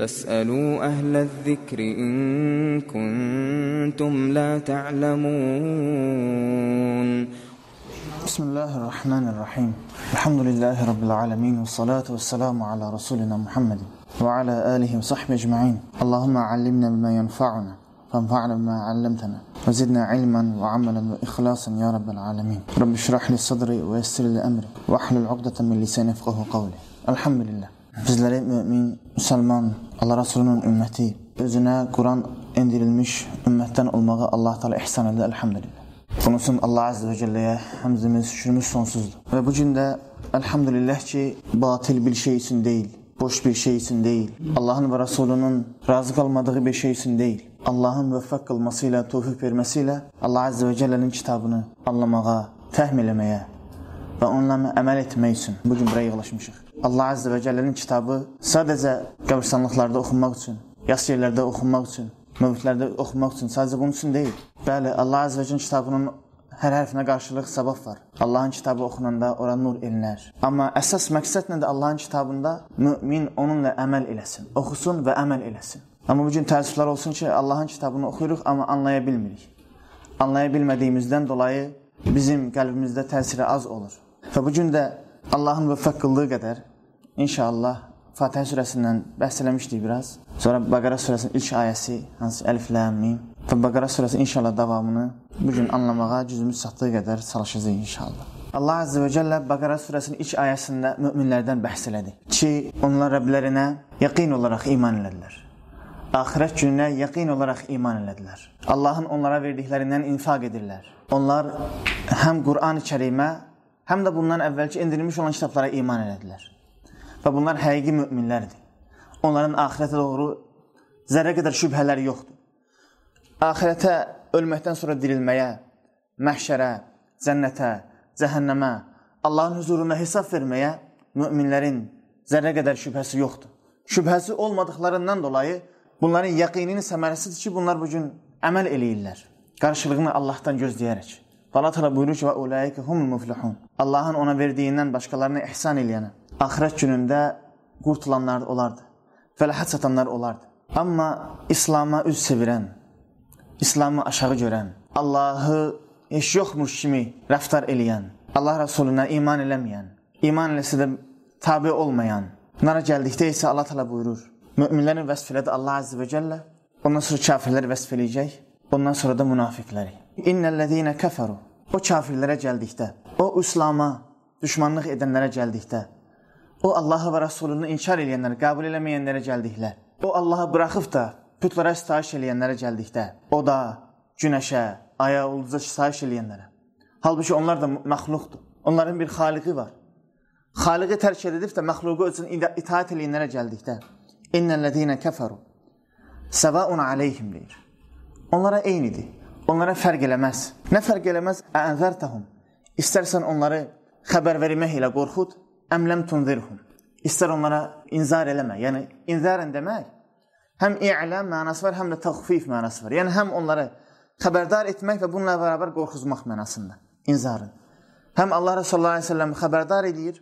فاسألوا أهل الذكر إن كنتم لا تعلمون بسم الله الرحمن الرحيم الحمد لله رب العالمين والصلاة والسلام على رسولنا محمد وعلى آله وصحبه أجمعين اللهم علمنا بما ينفعنا فانفعنا بما علمتنا وزدنا علما وعملا وإخلاصا يا رب العالمين رب اشرح لي صدري ويسر لي أمري واحلل عقدة من لساني يفقه قولي الحمد لله bizləri mümin, müsəlman, Allah Rasulunun ümməti, özünə Quran endirilmiş ümmətdən olmağı Allah Teala ihsan edir, elhamdülillah. Bunun üçün Allah Azze və Celləyə həmzimiz, şükrümüz sonsuzdur. Və bu gün də elhamdülillah ki, batil bir şey üçün deyil, boş bir şey üçün deyil, Allahın və Rasulunun razı qalmadığı bir şey üçün deyil, Allahın müvəffəq qılması ilə, tofiq verməsi ilə Allah Azze və Cellənin kitabını anlamağa, fəhm eləməyə, və onunla əməl etmək üçün bu gün bura yığılmışıq. Allah Azza və Cəllənin kitabı sadəcə qəbirstanlıqlarda oxunmaq üçün, yas yerlərdə oxunmaq üçün, mövqiflərdə oxunmaq üçün, sadəcə bunun üçün deyil. Bəli, Allah Azza və Cəllənin kitabının hər hərfinə qarşılıq savab var. Allahın kitabı oxunanda ora nur elinər. Amma əsas məqsəd nədir? Allahın kitabında mömin onunla əməl eləsin, oxusun və əməl eləsin. Amma bu gün təəssüflər olsun ki, Allahın kitabını oxuyuruq, amma anlaya bilmirik. Anlaya bilmədiyimizdən dolayı bizim qəlbimizdə təsiri az olur. Və bu gün də Allahın müvəffəq qıldığı qədər inşallah Fatihə surəsindən bəhs eləmişdik biraz. Sonra Bəqara surəsinin ilk ayəsi, hansı Əlif Ləm Mim və Bəqara surəsi inşallah davamını bu gün anlamağa gücümüz çatdığı qədər çalışacağıq inşallah. Allah Azze və Cəllə Bəqara surəsinin ilk ayəsində möminlərdən bəhs elədi ki, onlar Rəblərinə yəqin olaraq iman elədilər. Axirət gününə yəqin olaraq iman elədilər. Allahın onlara verdiklərindən infaq edirlər. Onlar həm Qur'an-ı Kərimə həm də bundan əvvəlki endirilmiş olan kitablara iman elədilər. Və bunlar həqiqi möminlərdir. Onların axirətə doğru zərrə qədər şübhələri yoxdur. Axirətə ölməkdən sonra dirilməyə, məhşərə, cənnətə, cəhənnəmə, Allahın huzurunda hesab verməyə möminlərin zərrə qədər şübhəsi yoxdur. Şübhəsi olmadıqlarından dolayı bunların yəqininin səmərəsidir ki, bunlar bu gün əməl eləyirlər. Qarşılığını Allahdan gözləyərək. Allah təala buyurur ki: "Və ulaika humul muflihun." Allahın ona verdiyindən başqalarına ihsan eləyənə axirət günündə qurtulanlar olardı. Fəlahət çatanlar olardı. Amma İslam'a üz çevirən, İslamı aşağı görən, Allahı heç yoxmuş kimi rəftar eləyən, Allah Rəsuluna iman eləməyən, iman eləsə də tabe olmayan, nara gəldikdə isə Allah təala buyurur: "Möminlərin vəsfləri Allah Azza və Cəllə, ondan sonra kafirləri vəsf eləyəcək." Ondan sonra da münafiqləri. İnnellezine kəfəru. O kafirlərə gəldikdə, o İslam'a düşmanlıq edənlərə gəldikdə, o Allahı və Rasulunu inkar edənlərə, qəbul eləməyənlərə gəldikdə, o Allahı buraxıb da putlara sitayiş edənlərə gəldikdə, o da günəşə, aya, ulduza sitayiş edənlərə. Halbuki onlar da məxluqdur. Onların bir xaliqi var. Xaliqi tərk edib də məxluqa üçün itaat edənlərə gəldikdə, innellezine kəfəru. Səvaun aleyhim deyir onlara eynidir. Onlara fərq eləməz. Nə fərq eləməz? Əəzərtəhum. İstərsən onları xəbər vermək ilə qorxud, əmləm tunzirhum. İstər onlara inzar eləmə. Yəni, inzarən demək, həm i'ləm mənası var, həm də təxfif mənası var. Yəni, həm onları xəbərdar etmək və bununla bərabər qorxuzmaq mənasında. İnzarın. Həm Allah Resulullah Aleyhisselam xəbərdar edir,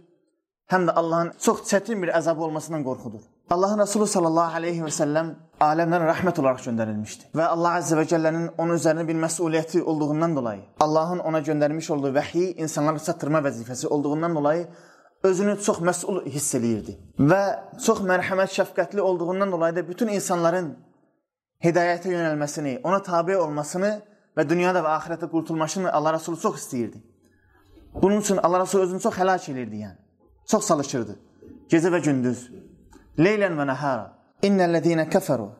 həm də Allahın çox çətin bir əzabı olmasından qorxudur. Allahın Resulü sallallahu aleyhi və səlləm aləmdən rəhmət olaraq göndərilmişdi. Və Allah Azze və Cəllənin onun üzərinə bir məsuliyyəti olduğundan dolayı, Allahın ona göndərmiş olduğu vəhiyi insanlara çatdırma vəzifəsi olduğundan dolayı özünü çox məsul hiss eləyirdi. Və çox mərhəmət şəfqətli olduğundan dolayı da bütün insanların hidayətə yönəlməsini, ona tabi olmasını və dünyada və axirətdə qurtulmasını Allah Resulü çox istəyirdi. Bunun üçün Allah Resulü özünü çox həlak elirdi yəni. Çox çalışırdı. Gecə və gündüz. ليلا ونهارا إن الذين كفروا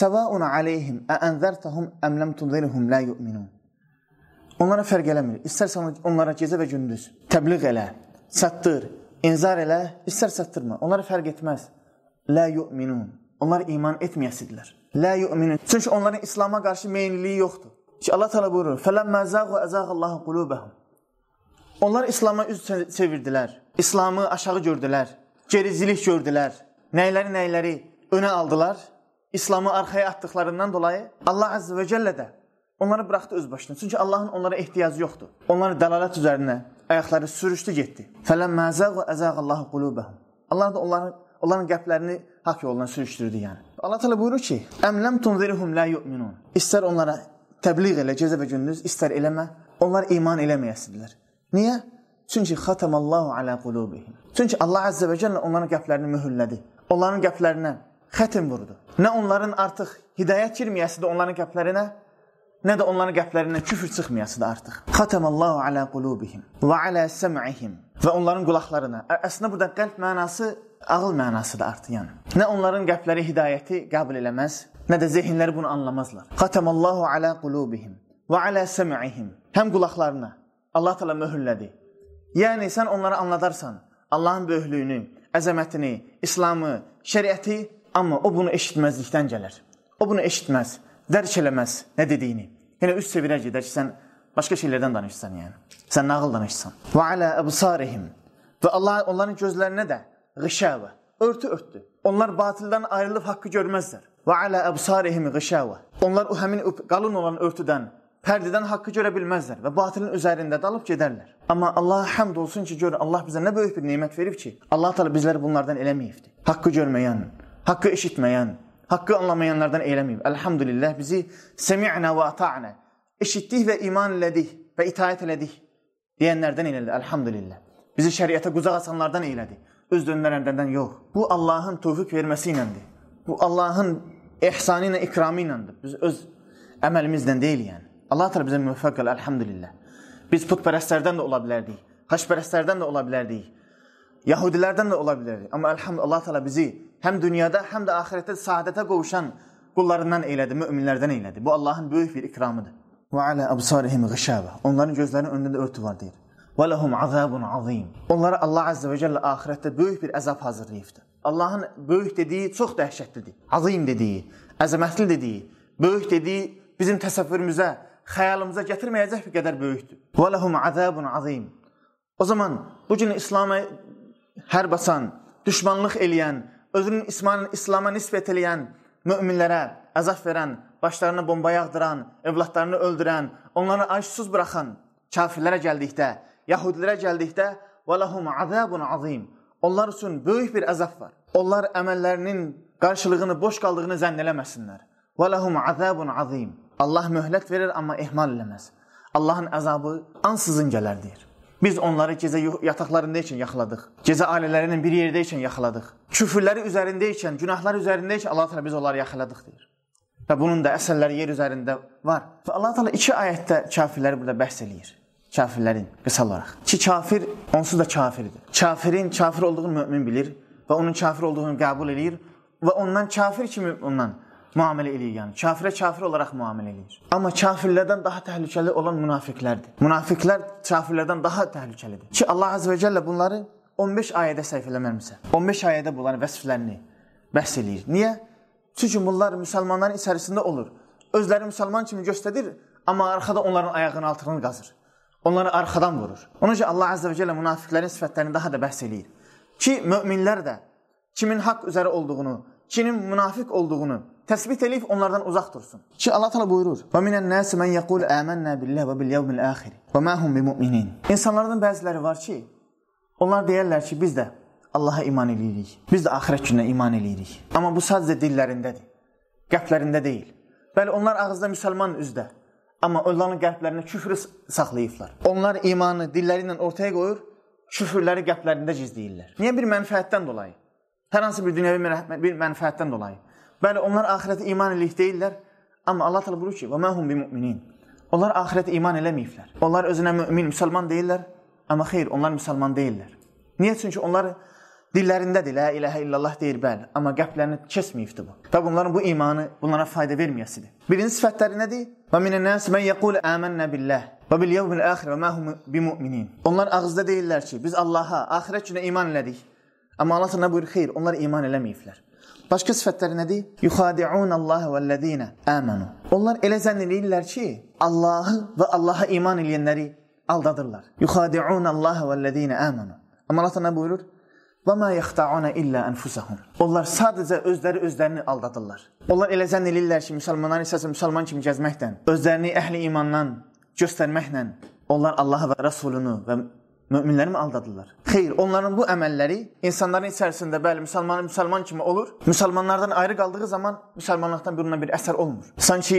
سواء عليهم أأنذرتهم أم لم تنذرهم لا يؤمنون Onlara fərq eləmir. İstərsən onlara gecə və gündüz təbliğ elə, çatdır, inzar elə, istər çatdırma. Onlara fərq etməz. La yu'minun. Onlar iman etməyəsidirlər. La yu'minun. Çünki onların İslam'a qarşı meyilliyi yoxdur. Ki Allah təala buyurur: "Fəlamma zaghu azaghallahu qulubahum." Onlar İslam'a üz çevirdilər. İslamı aşağı gördülər. Gericilik gördülər nəyləri nəyləri önə aldılar, İslamı arxaya atdıqlarından dolayı Allah Azze və Cəllə də onları bıraxdı öz başına. Çünki Allahın onlara ehtiyacı yoxdur. Onları dəlalət üzərinə ayaqları sürüşdü getdi. Fələmmə zəğu əzəğallahu qulubəhum. Allah da onların onların qəlblərini haqq yoluna sürüşdürdü yəni. Allah təala buyurur ki: "Əm lem tunzirhum la yu'minun." İstər onlara təbliğ elə gecə və gündüz, istər eləmə, onlar iman eləməyəsidirlər. Niyə? Çünki xatamallahu ala qulubihim. Çünki Allah azza və cəllə onların qəlblərini möhürlədi onların qəflərindən xətim vurdu. Nə onların artıq hidayət girməyəsidir onların qəflərinə, nə də onların qəflərindən küfür çıxmayasıdır artıq. Xatəməllahu alə qulubihim və alə səm'ihim və onların qulaqlarına. Əslində burada qəlb mənası ağıl mənasıdır artıq yəni. Nə onların qəfləri hidayəti qəbul eləməz, nə də zehinləri bunu anlamazlar. Xatəməllahu alə qulubihim və alə səm'ihim. Həm qulaqlarına Allah təala möhürlədi. Yəni sən onları anladarsan, Allahın böyüklüyünü, əzəmətini, İslamı, şəriəti, amma o bunu eşitməzlikdən gələr. O bunu eşitməz, dərk eləməz nə dediyini. Yəni üst sevirə gedər ki, sən başqa şeylərdən danışsan yəni. Sən nağıl danışsan. Və alə əbsarihim. Və Allah onların gözlərinə də qışəvə, örtü örtdü. Onlar batildən ayrılıb haqqı görməzlər. Və alə əbsarihim qışəvə. Onlar o həmin qalın olan örtüdən perdeden hakkı görebilmezler ve batılın üzerinde dalıp giderler. Ama Allah'a hamd olsun ki gör Allah bize ne büyük bir nimet verip ki Allah Teala bizleri bunlardan eləməyibdi. Hakkı görmeyen, hakkı işitmeyen, hakkı anlamayanlardan eylemeyip. Elhamdülillah bizi semi'na ve ata'na. İşittik ve iman elədik ve itaat elədik diyenlerden eyledi. Elhamdülillah. Bizi şeriata kuzak asanlardan eyledi. Öz dönmelerden yok. Bu Allah'ın tevfik vermesiylendi. Bu Allah'ın ihsanıyla, ikramıylandı. Biz öz emelimizden değil yani. Allah təala bizə müvəffəq qıl, elhamdülillah. Biz putpərəstlərdən də ola bilərdik, xaçpərəstlərdən də ola bilərdik, Yahudilərdən də ola bilərdik. Amma elhamdülillah Allah təala bizi həm dünyada, həm də axirətdə saadətə qovuşan qullarından eylədi, möminlərdən eylədi. Bu Allahın böyük bir ikramıdır. Və alə absarihim ghishaba. Onların gözlərinin önündə də örtü var deyir. Və lahum azabun azim. Onlara Allah azza və cəllə axirətdə böyük bir əzab hazırlayıbdı. Allahın böyük dediyi çox dəhşətlidir. Azim dediyi, əzəmətli dediyi, böyük dediyi bizim təsəvvürümüzə xəyalımıza gətirməyəcək bir qədər böyükdür. Və lahum azabun azim. O zaman bu gün İslamı hər basan, düşmanlıq eləyən, özünün İsmanın İslam'a nisbət eləyən möminlərə əzab verən, başlarına bomba yağdıran, evladlarını öldürən, onları açsız buraxan kafirlərə gəldikdə, yahudilərə gəldikdə və lahum azabun azim. Onlar üçün böyük bir əzab var. Onlar əməllərinin qarşılığını boş qaldığını zənn eləməsinlər. Və lahum azabun azim. Allah möhlət verir, amma ehmal eləməz. Allahın əzabı ansızın gələr deyir. Biz onları gecə yataqlarında üçün yaxladıq. Gecə ailələri ilə bir yerdə üçün yaxladıq. Küfürləri üzərində üçün, günahları üzərində üçün Allah təala biz onları yaxladıq deyir. Və bunun da əsərləri yer üzərində var. Və Allah təala iki ayətdə kafirləri burada bəhs eləyir. Kafirlərin qısa olaraq. Ki kafir onsuz da kafirdir. Kafirin kafir olduğunu mömin bilir və onun kafir olduğunu qəbul eləyir və ondan kafir kimi ondan müamilə eləyir, yəni kafirə kafir olaraq müamilə eləyir. Amma kafirlərdən daha təhlükəli olan münafiqlərdir. Münafiqlər kafirlərdən daha təhlükəlidir. Ki Allah Azza və Cəllə bunları 15 ayədə səhv eləmirəmsə, 15 ayədə bunların vəsflərini bəhs eləyir. Niyə? Çünki bunlar müsəlmanların içərisində olur. Özləri müsəlman kimi göstərir, amma arxada onların ayağının altını qazır. Onları arxadan vurur. Onun üçün Allah Azza və Cəllə münafiqlərin sifətlərini daha da bəhs eləyir. Ki möminlər də kimin haqq üzrə olduğunu, kimin münafiq olduğunu təsbit eləyib onlardan uzaq dursun. Ki Allah təala buyurur: "Və minən nas men yaqul amanna billahi və bil yevmil axir və ma hum bimu'minin." İnsanlardan bəziləri var ki, onlar deyirlər ki, biz də Allaha iman eləyirik. Biz də axirət gününə iman eləyirik. Amma bu sadəcə dillərindədir. Qəlblərində deyil. Bəli, onlar ağızda müsəlman üzdə, amma onların qəlblərində küfrü saxlayıblar. Onlar imanı dilləri ilə ortaya qoyur, küfrləri qəlblərində gizləyirlər. Niyə bir mənfəətdən dolayı? Hər hansı bir dünyəvi bir mənfəətdən dolayı. Bəli, onlar axirətə iman eləyik deyirlər, amma Allah təala buyurur ki: "Və məhum bimüminin." Onlar axirətə iman eləməyiblər. Onlar özünə mömin, müsəlman deyirlər, amma xeyr, onlar müsəlman deyirlər. Niyə? Çünki onlar dillərindədir, la ilahə illallah deyir, bəli, amma qəlblərini kəsməyibdi bu. Və bunların bu imanı bunlara fayda verməyəsidir. Birinci sifətləri nədir? Və minən-nas men yəqul amennə billah və bil yevmil axir və ma hum bimüminin. Onlar ağızda deyirlər ki, biz Allah'a, axirət günə iman elədik. Amma Allah təala buyurur, xeyr, onlar iman eləməyiblər. Başqa sifətləri nədir? Yuxadi'un Allaha vellezina amanu. Onlar elə zənn eləyirlər ki, Allahı və Allaha iman edənləri aldadırlar. Yuxadi'un Allaha vellezina amanu. Amma Allah təala buyurur: "Və ma yaxta'una illa anfusahum." Onlar sadəcə özləri özlərini aldadırlar. Onlar elə zənn eləyirlər ki, müsəlmanların səsi müsəlman kimi gəzməklə, özlərini əhli imandan göstərməklə onlar Allahı və Rəsulunu və Möminləri mi aldadırlar? Xeyr, onların bu əməlləri insanların içərisində bəli, müsəlman müsəlman kimi olur. Müsəlmanlardan ayrı qaldığı zaman müsəlmanlıqdan biruna bir əsər olmur. Sanki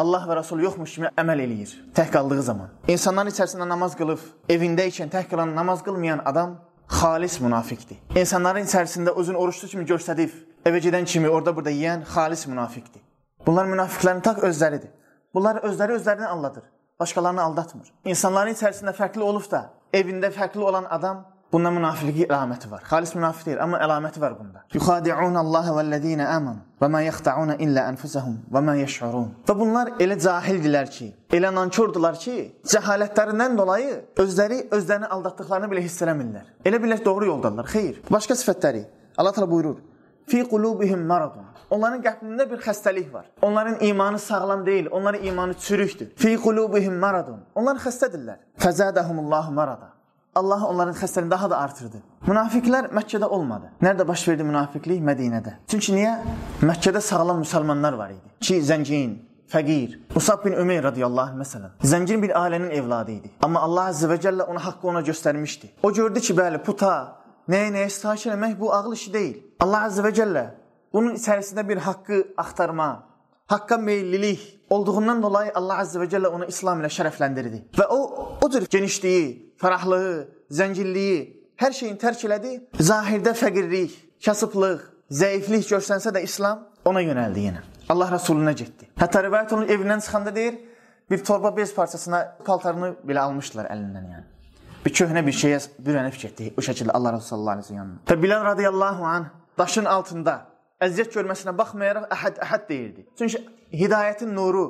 Allah və Rasul yoxmuş kimi əməl eləyir tək qaldığı zaman. İnsanların içərisində namaz qılıb, evində ikən tək qalan namaz qılmayan adam xalis münafiqdir. İnsanların içərisində özünü oruçlu kimi göstərib, evə gedən kimi orada burada yeyən xalis münafiqdir. Bunlar münafiqlərin tək özləridir. Bunlar özləri özlərini aldadır, başqalarını aldatmır. İnsanların içərisində fərqli olub da evində fərqli olan adam Bunda münafiqlik əlaməti var. Xalis münafiq deyil, amma əlaməti var bunda. Yuxadi'un Allah vellezina amanu və ma yaxta'un illa anfusuhum və ma yəş'urun. Və bunlar elə cahildilər ki, elə nankordurlar ki, cəhalətlərindən dolayı özləri özlərini aldatdıqlarını belə hiss eləmirlər. Elə bilər doğru yoldadırlar. Xeyr. Başqa sifətləri Allah təala buyurur: fi qulubihim maradun. Onların qəlbində bir xəstəlik var. Onların imanı sağlam deyil, onların imanı çürükdür. Fi qulubihim maradun. Onlar xəstədirlər. Fəzadahumullahu marada. Allah onların xəstəliyini daha da artırdı. Münafiqlər Məkkədə olmadı. Nədə baş verdi münafiqlik? Mədinədə. Çünki niyə? Məkkədə sağlam müsəlmanlar var idi. Ki, zəngin, Fəqir, Musab bin Ömer radiyallahu anh məsələn, zəngin bir ailənin evladı idi. Amma Allah Azze və Cəllə ona haqqı ona göstərmişdi. O gördü ki, bəli, puta, nəyə nəyə sitayiş eləmək bu ağıl işi deyil. Allah Azze və Cəllə bunun içərisində bir haqqı axtarma, haqqa meyillilik olduğundan dolayı Allah Azze və Cəllə onu İslam ilə şərəfləndirdi. Və o, o cür genişliyi, fərahlığı, zənginliyi, hər şeyin tərk elədi. Zahirdə fəqirlik, kasıblıq, zəiflik görsənsə də İslam ona yönəldi yenə. Allah Resulünə getdi. Hətta rivayət olunur, evindən çıxanda deyir, bir torba bez parçasına paltarını belə almışdılar əlindən yəni bir köhnə bir şeyə bürənib getdi o şəkildə Allah Rəsulü sallallahu əleyhi və səlləm yanına. Və Bilal radiyallahu anh daşın altında əziyyət görməsinə baxmayaraq əhəd əhəd deyirdi. Çünki hidayətin nuru,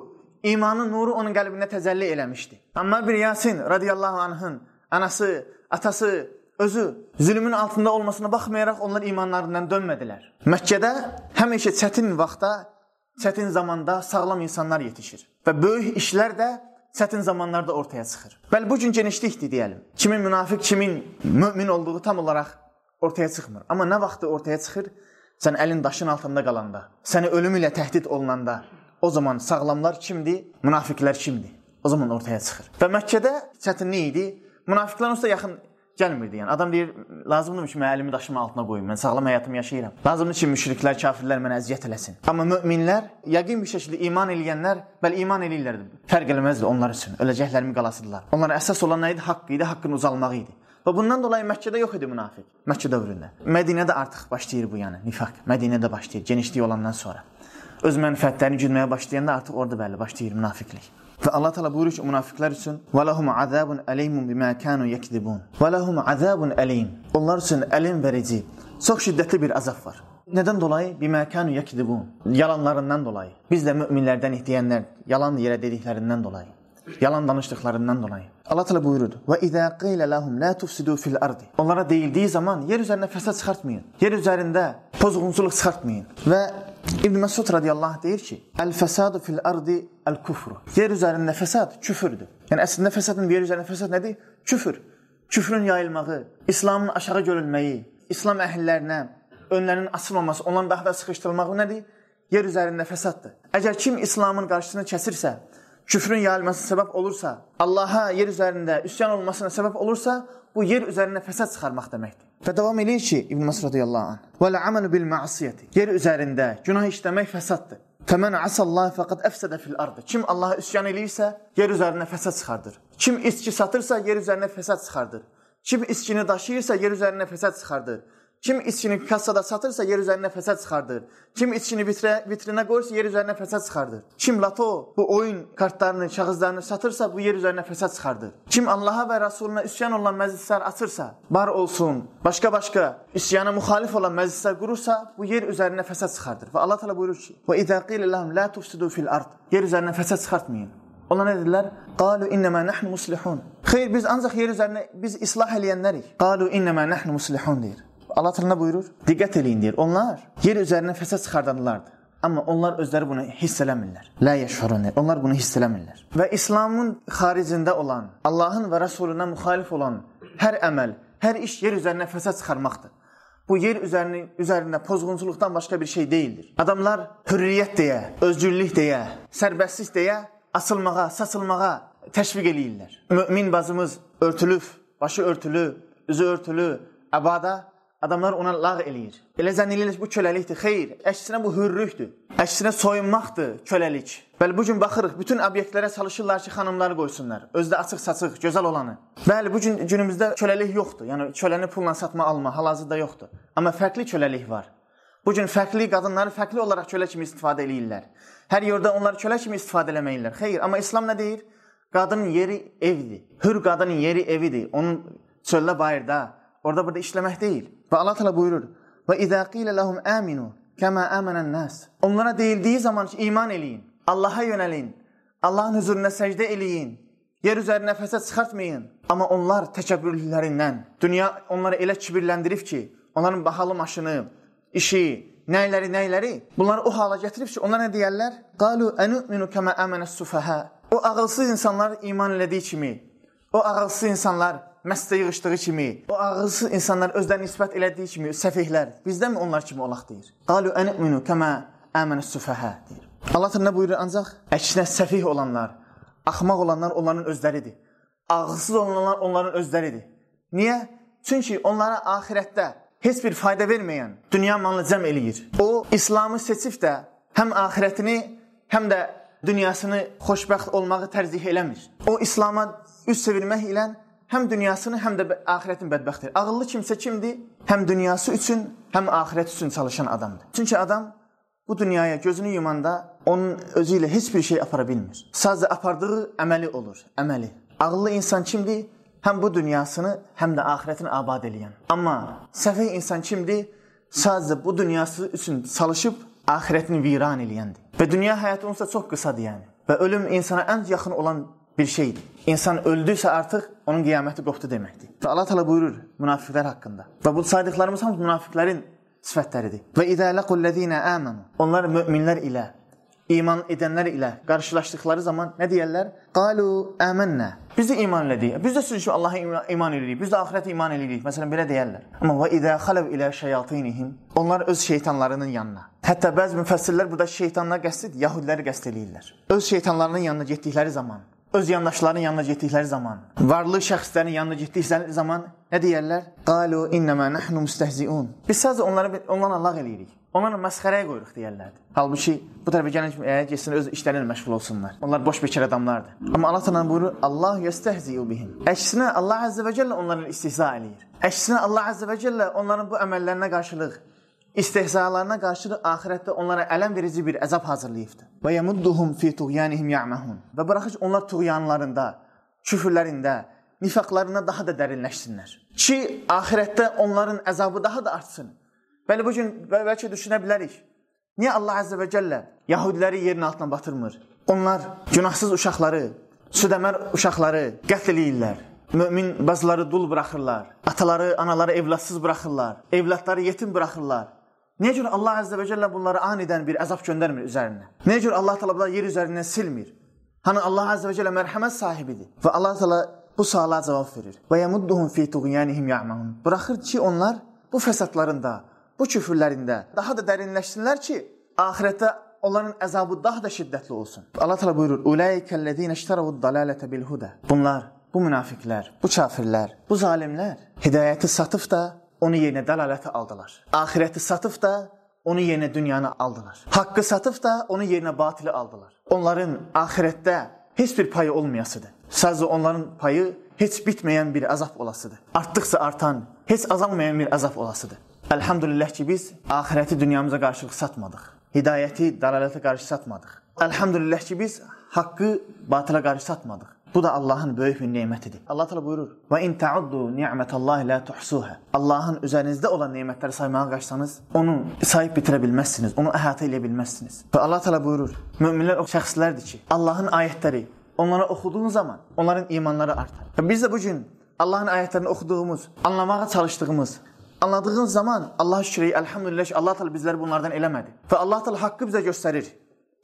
imanın nuru onun qəlbində təzəlli eləmişdi. Amma bir Yasin radiyallahu anhın anası, atası özü zülmün altında olmasına baxmayaraq onlar imanlarından dönmədilər. Məkkədə həmişə çətin vaxtda, çətin zamanda sağlam insanlar yetişir və böyük işlər də çətin zamanlarda ortaya çıxır. Bəli, bu gün genişlikdir deyəlim. Kimin münafiq, kimin mömin olduğu tam olaraq ortaya çıxmır. Amma nə vaxtı ortaya çıxır? Sən əlin daşın altında qalanda, səni ölüm ilə təhdid olunanda, o zaman sağlamlar kimdir, münafiqlər kimdir? O zaman ortaya çıxır. Və Məkkədə çətinlik idi. Münafiqlər onsuz da yaxın gəlmirdi. Yəni adam deyir, lazımdır ki, müəllimi daşımın altına qoyum. Mən sağlam həyatımı yaşayıram. Lazımdır ki, müşriklər, kafirlər mənə əziyyət eləsin. Amma möminlər yəqin bir şəkildə iman eləyənlər, bəli iman eləyirlərdi. Fərq eləməzdi onlar üçün. Öləcəklərimi qalasıdılar. Onlara əsas olan nə idi? Haqqı idi, haqqın uzalmağı idi. Və bundan dolayı Məkkədə yox idi münafiq. Məkkə dövründə. Mədinədə artıq başlayır bu yəni nifaq. Mədinədə başlayır genişlik olandan sonra. Öz mənfəətlərini güdməyə başlayanda artıq orada bəli başlayır münafiqlik. Ve Allah Teala buyuruyor ki münafıklar için وَلَهُمْ عَذَابٌ أَلَيْمٌ بِمَا كَانُوا يَكْذِبُونَ وَلَهُمْ عَذَابٌ أَلَيْمٌ Onlar için elim verici, çok şiddetli bir azap var. Neden dolayı? بِمَا كَانُوا يَكْذِبُونَ Yalanlarından dolayı. Biz de müminlerden ihtiyenler, yalan yere dediklerinden dolayı. Yalan danıştıklarından dolayı. Allah Teala buyurdu. Ve izâ qîle lahum lâ tufsidû fil ardi. Onlara değildiği zaman yer üzerine fesat çıkartmayın. Yer üzerinde pozgunculuk çıkartmayın. Ve İbn Məsud radiyallahu deyir ki, "Əl-fəsadu fil ardi el-kufru." Yer üzərində fəsad küfürdür. Yəni əslində fəsadın yer üzərində fəsad nədir? Küfür. Küfrün yayılması, İslamın aşağı görülməyi, İslam əhillərinə önlərinin açılmaması, onların daha da sıxışdırılması nədir? Yer üzərində fəsaddır. Əgər kim İslamın qarşısını kəsirsə, küfrün yayılmasına səbəb olursa, Allah'a yer üzərində üsyan olmasına səbəb olursa, bu yer üzərinə fəsad çıxarmaq deməkdir. Və davam eləyir ki, İbn Məsud radiyallahu anh, "Və l'amalu bil ma'siyati." Yer üzərində günah işləmək fəsaddır. "Fəmən asallah faqad afsada fil ard." Kim Allah'a üsyan eləyirsə, yer üzərinə fəsad çıxardır. Kim içki satırsa, yer üzərinə fəsad çıxardır. Kim içkini daşıyırsa, yer üzərinə fəsad çıxardır. Kim içkini kasada satırsa yer üzerine fesat çıkardır. Kim içkini vitre, vitrine koyursa yer üzerine fesat çıkardır. Kim lato bu oyun kartlarını, şahıslarını satırsa bu yer üzerine fesat çıkardır. Kim Allah'a ve Resulüne isyan olan meclisler atırsa, bar olsun, başka başka isyana muhalif olan meclisler kurursa bu yer üzerine fesat çıkardır. Ve Allah Teala buyurur ki: "Ve izâ qîle lehum lâ tufsidû fil Yer üzerine fesat çıkartmayın. Onlar ne dediler? Qalu innema nahnu muslihun. Hayır biz ancak yer üzerine biz ıslah edenleriz. Qalu innema nahnu muslihun diyor. Allah Teala buyurur? Diqqət eləyin deyir. Onlar yer üzərinə fəsad çıxardanlardır. Amma onlar özləri bunu hiss eləmirlər. La yəşurun. Onlar bunu hiss eləmirlər. Və İslamın xaricində olan, Allahın və Rəsuluna müxalif olan hər əməl, hər iş yer üzərinə fəsad çıxarmaqdır. Bu yer üzərini, üzərində pozğunçuluqdan başqa bir şey deyildir. Adamlar hürriyyət deyə, özgürlük deyə, sərbəstlik deyə asılmağa, saçılmağa təşviq eləyirlər. Mömin bazımız örtülüb, başı örtülü, üzü örtülü, əbada adamlar ona lağ eləyir. Elə zənn eləyirlər bu köləlikdir. Xeyr, əksinə bu hürrükdür. Əksinə soyunmaqdır köləlik. Bəli, bu gün baxırıq, bütün obyektlərə çalışırlar ki, xanımları qoysunlar. Özdə açıq-saçıq, gözəl olanı. Bəli, bu gün günümüzdə köləlik yoxdur. Yəni köləni pulla satma alma hal-hazırda yoxdur. Amma fərqli köləlik var. Bu gün fərqli qadınları fərqli olaraq kölə kimi istifadə eləyirlər. Hər yerdə onları kölə kimi istifadə eləməyirlər. Xeyr, amma İslam nə deyir? Qadının yeri evdir. Hür qadının yeri evidir. Onun çöllə bayırda orada burada işlemek değil. Ve Allah Teala buyurur. Ve izâ qîle lehum âminû kemâ âmenen nâs. Onlara değildiği zaman iman eleyin. Allah'a yönelin. Allah'ın huzuruna secde eleyin. Yer üzerine fesat çıkartmayın. Ama onlar teşebbürlerinden, dünya onları elə kibirlendirib ki, onların bahalı maşını, işi, neyleri neyleri, bunları o hala getirib ki, onlar ne deyirlər? قَالُوا اَنُؤْمِنُ كَمَا اَمَنَ السُّفَهَا O ağılsız insanlar iman elədiyi kimi, o ağılsız insanlar məscidə yığışdığı kimi, o ağılsız insanlar özlərini nisbət elədiyi kimi səfihlər, biz də mi onlar kimi olaq deyir. Qalu anəminu kəma amənəs sufahə deyir. Allah təala buyurur ancaq əksinə səfih olanlar, axmaq olanlar onların özləridir. Ağılsız olanlar onların özləridir. Niyə? Çünki onlara axirətdə heç bir fayda verməyən dünya malını cəm eləyir. O İslamı seçib də həm axirətini, həm də dünyasını xoşbəxt olmağı tərzih eləmir. O İslam'a üz çevirmək ilə həm dünyasını, həm də axirətin bədbəxtidir. Ağıllı kimsə kimdir? Həm dünyası üçün, həm axirət üçün çalışan adamdır. Çünki adam bu dünyaya gözünü yumanda onun özü ilə heç bir şey apara bilmir. Sadəcə apardığı əməli olur, əməli. Ağıllı insan kimdir? Həm bu dünyasını, həm də axirətini abad eləyən. Amma səfeh insan kimdir? Sadəcə bu dünyası üçün çalışıb axirətini viran eləyəndir. Və dünya həyatı onsa çox qısadır yəni. Və ölüm insana ən yaxın olan bir şeydir. İnsan öldüysə artıq onun qiyaməti qopdu deməkdir. Və Allah təala buyurur münafiqlər haqqında. Və bu saydıqlarımız hamısı münafiqlərin sifətləridir. Və izə laqullezina amanu. Onlar möminlər ilə, iman edənlər ilə qarşılaşdıqları zaman nə deyirlər? Qalu amanna. Biz də iman elədik. Biz də sözü Allaha iman eləyirik. Biz də axirətə iman eləyirik. Məsələn belə deyirlər. Amma və izə xalu ilə şeyatinihim. Onlar öz şeytanlarının yanına. Hətta bəzi müfəssirlər burada şeytanlar qəsd edir, yəhudiləri qəsd eləyirlər. Öz şeytanlarının yanına getdikləri zaman öz yandaşlarının yanına getdikləri zaman, varlı şəxslərin yanına getdikləri zaman nə deyirlər? Qalu innema nahnu mustehziun. Biz sadəcə onları onlarla lağ eləyirik. Onlarla məsxərəyə qoyuruq deyirlər. Halbuki bu tərəfə gəlin əgər getsin öz işlərinlə məşğul olsunlar. Onlar boş bekar adamlardır. Amma Allah təala buyurur: "Allah yestehziu bihim." Əksinə Allah Azza və Cəllə onların istihza eləyir. Əksinə Allah Azza və Cəllə onların bu əməllərinə qarşılıq istehzalarına qarşı axirətdə onlara ələm verici bir əzab hazırlayıbdı. Və yemudduhum fi tughyanihim ya'mahun. Və buraxır onlar tuğyanlarında, küfrlərində, nifaqlarında daha da dərinləşsinlər. Ki axirətdə onların əzabı daha da artsın. Bəli bu gün bəlkə düşünə bilərik. Niyə Allah Azza və Cəllə Yahudiləri yerin altına batırmır? Onlar günahsız uşaqları, südəmər uşaqları qətl eləyirlər. Mömin bazıları dul buraxırlar. Ataları, anaları evladsız buraxırlar. Evladları yetim buraxırlar. Niyə görə Allah Əzzə və Cəllə bunlara anidən bir əzab göndərmir üzərinə? Niyə görə Allah Təala bunları yer üzərindən silmir? Hani Allah Əzzə və Cəllə mərhəmət sahibidir. Və Allah Təala bu suala cavab verir. Və yemudduhum fi tuğyanihim ya'mahun. Buraxır ki, onlar bu fəsadlarında, bu küfürlərində daha da dərinləşsinlər ki, axirətdə onların əzabı daha da şiddətli olsun. Allah Təala buyurur: "Ulaikellezina iştaravud dalalata bil huda." Bunlar, bu münafiqlər, bu kafirlər, bu zalimlər hidayəti satıb da onu yerinə dəlalətə aldılar. Axirəti satıb da onu yerinə dünyanı aldılar. Haqqı satıb da onu yerinə batili aldılar. Onların axirətdə heç bir payı olmayasıdır. Sadəcə onların payı heç bitməyən bir əzab olasıdır. Artdıqca artan, heç azalmayan bir əzab olasıdır. Elhamdülillah ki biz axirəti dünyamıza qarşılıq satmadıq. Hidayəti dalalətə qarşı satmadıq. Elhamdülillah ki biz haqqı batıla qarşı satmadıq. Bu da Allah'ın böyük bir nimetidir. Allah Teala buyurur: "Ve in ta'uddu ni'metallahi la tuhsuha." Allah'ın üzerinizde olan nimetleri saymaya kaçsanız onu sayıp bitirebilmezsiniz. Onu ehate edebilmezsiniz. Ve Allah Teala buyurur: "Müminler o şəxslərdir ki, Allah'ın ayetleri onlara okuduğun zaman onların imanları artar." Ve biz de bugün Allah'ın ayetlerini okuduğumuz, anlamaya çalıştığımız, anladığın zaman Allah şükür, elhamdülillah Allah Teala bizləri bunlardan elemedi. Və Allah Teala haqqı bizə göstərir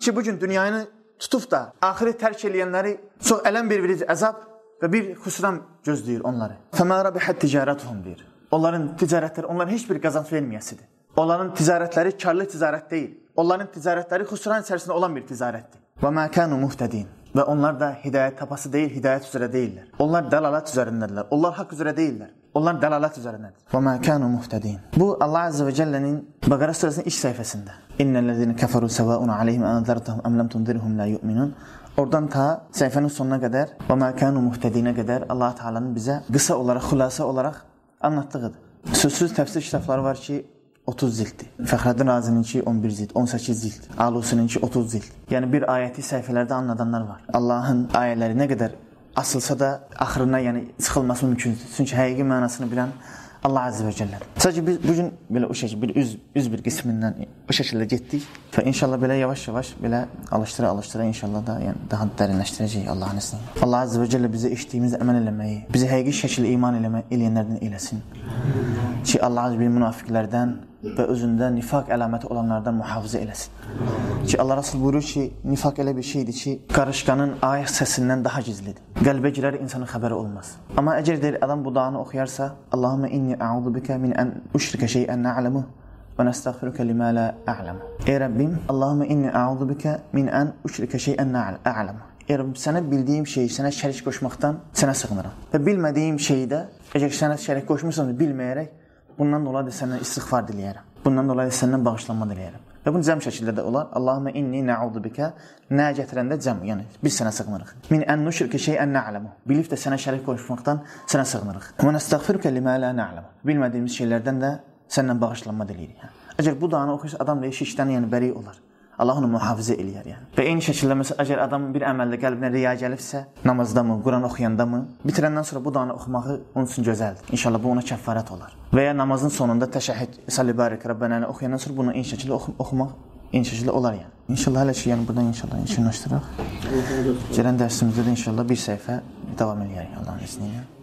ki, bugün dünyanın tutub da axiri tərk eləyənləri çox ələn bir verici əzab və bir xüsran gözləyir onları. Fəmə rabihat ticarətuhum deyir. Onların ticarətləri onlara heç bir qazanc verməyəsidir. Onların ticarətləri karlı ticarət deyil. Onların ticarətləri xüsran içərisində olan bir ticarətdir. Və mə kanu muhtədin və onlar da hidayət tapası deyil, hidayət üzrə deyillər. Onlar dəlalət üzərindədirlər. Onlar haqq üzrə deyillər. Onlar dalalet üzerindedir. وَمَا كَانُوا مُهْتَد۪ينَ Bu Allah Azze ve Celle'nin Bakara suresinin ilk sayfasında. اِنَّ الَّذ۪ينَ كَفَرُوا سَوَاءٌ عَلَيْهِمْ اَنْذَرْتَهُمْ اَمْ لَمْ تُنْذِرْهُمْ لَا يُؤْمِنُونَ Oradan ta sayfanın sonuna kadar وَمَا كَانُوا مُهْتَد۪ينَ kadar allah Teala'nın bize kısa olarak, hulasa olarak anlattığıdır. Sözsüz təfsir kitabları var ki, 30 zildi. Fəxrəddin Razininki 11 zild, 18 zild. Alusininki 30 zild. Yani bir ayeti sayfelerde anladanlar var. Allahın ayetleri ne kadar asılsa da axırına yəni çıxılması mümkündür. Çünki həqiqi mənasını bilən Allah Azze ve Celle. Sadece biz bugün böyle o şekilde bir üz, üz bir kısmından o şekilde gittik. Ve inşallah böyle yavaş yavaş böyle alıştıra alıştıra inşallah da yani daha derinleştireceğiz Allah'ın izniyle. Allah Azze ve Celle bize iştiğimizde emel eləməyi, bizi həqiqi şəkildə iman eləmək eləyənlərdən eləsin. ki Allah Azze bir münafiqlərdən və özündə nifaq əlaməti olanlardan muhafaza eləsin. Ki Allah Rasul buyurur ki, nifaq elə bir şeydi. ki, Karışkanın ayıq sesinden daha gizlidir. Qəlbə girər insanın xəbəri olmaz. Ama əgər deyir adam bu duanı oxuyarsa, Allahumma inni a'udhu bika min an ushrika şey'an na'lamu ve nəstəğfiruka lima la a'lamu. Ey Rabbim Allahumma inni a'udhu bika min an ushrika şey'an na'lamu. Ey Rabbim sənə bildiğim şeyi sənə şərik qoşmaqdan sənə sığınıram. Ve bilmədiyim şeyi də əgər sənə şərik qoşmursan bilməyərək Bundan dolayı da səndən istighfar diləyərəm. Bundan dolayı səndən bağışlanma diləyərəm. Və bunu cəm şəkildə də olar. Allahumma inni na'udu bika. Nə gətirəndə cəm, yəni biz sənə sığınırıq. Min an nushrika şey'an na'lamu. Bilib də sənə şərik qoşmaqdan sənə sığınırıq. Və nəstəğfiruka lima la na'lamu. Bilmədiyimiz şeylərdən də səndən bağışlanma diləyirik. Hə. Əgər bu duanı oxuyursa adam da şirkdən yəni bəri olar. Allah onu mühafizə eləyər. Yəni. Və eyni şəkildə məsəl əgər adam bir əməldə qəlbinə riya gəlibsə, namazda mı, Quran oxuyanda mı, bitirəndən sonra bu duanı oxumağı onun üçün gözəldir. İnşallah bu ona kəffarət olar. Və ya namazın sonunda təşəhhüd, Sallibarik Rəbbənəni oxuyandan sonra bunu eyni şəkildə oxu oxumaq eyni şəkildə olar yəni. İnşallah hələ şey yəni burdan inşallah yekunlaşdıraq. Gələn dərsimizdə də inşallah bir səhifə davam eləyərik yəni, Allahın izni ilə.